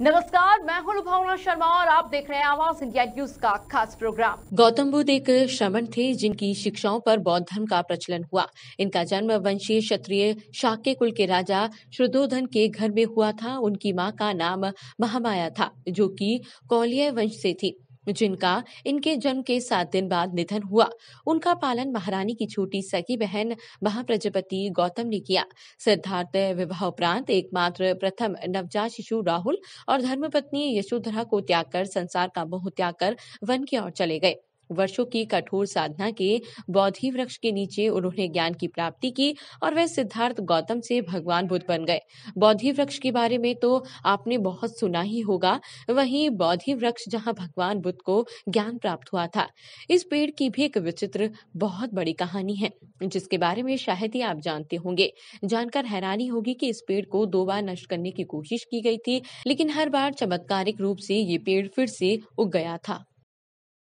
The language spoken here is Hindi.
नमस्कार मैं हूं लुभावना शर्मा और आप देख रहे हैं आवाज इंडिया न्यूज का खास प्रोग्राम गौतम बुद्ध एक श्रमण थे जिनकी शिक्षाओं पर बौद्ध धर्म का प्रचलन हुआ इनका जन्म वंशीय क्षत्रिय शाक्य कुल के राजा श्रुदोधन के घर में हुआ था उनकी माँ का नाम महामाया था जो कि कौलिय वंश से थी जिनका इनके जन्म के सात दिन बाद निधन हुआ उनका पालन महारानी की छोटी सगी बहन महाप्रजापति गौतम ने किया सिद्धार्थ विवाह उपरांत एकमात्र प्रथम नवजात शिशु राहुल और धर्मपत्नी यशोधरा को त्याग कर संसार का मोह त्याग कर वन की ओर चले गए वर्षों की कठोर साधना के बौद्धि वृक्ष के नीचे उन्होंने ज्ञान की प्राप्ति की और वह सिद्धार्थ गौतम से भगवान बुद्ध बन गए बौद्धि वृक्ष के बारे में तो आपने बहुत सुना ही होगा वही बौद्धि वृक्ष जहाँ भगवान बुद्ध को ज्ञान प्राप्त हुआ था इस पेड़ की भी एक विचित्र बहुत बड़ी कहानी है जिसके बारे में शायद ही आप जानते होंगे जानकर हैरानी होगी कि इस पेड़ को दो बार नष्ट करने की कोशिश की गई थी लेकिन हर बार चमत्कारिक रूप से ये पेड़ फिर से उग गया था